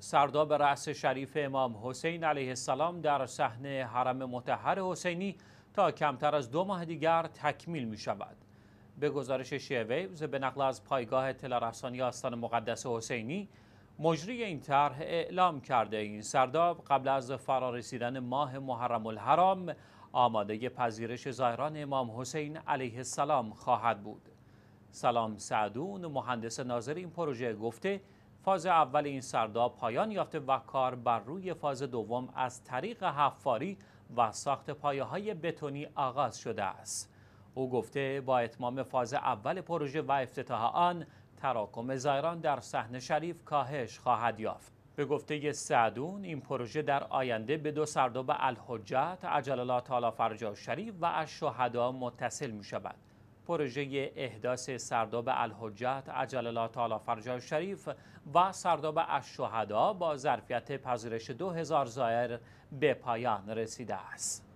سرداب رأس شریف امام حسین علیه السلام در صحنه حرم متحر حسینی تا کمتر از دو ماه دیگر تکمیل می شود. به گزارش شیویوز به نقل از پایگاه رسانی آستان مقدس حسینی مجری این طرح اعلام کرده این سرداب قبل از فرارسیدن ماه محرم الحرام آماده پذیرش زائران امام حسین علیه السلام خواهد بود. سلام سعدون مهندس ناظر این پروژه گفته فاز اول این سرداب پایان یافته و کار بر روی فاز دوم از طریق حفاری و ساخت پایه های بتونی آغاز شده است. او گفته با اتمام فاز اول پروژه و افتتاح آن تراکم زایران در صحنه شریف کاهش خواهد یافت. به گفته سعدون این پروژه در آینده به دو سرداب الحجت عجل الله فرجا شریف و شهدا متصل می شود. پروژه احداث سرداب الحجت عجل الله تعالی فرجا شریف و سرداب الشهدا با ظرفیت پذیرش 2000 زائر به پایان رسیده است.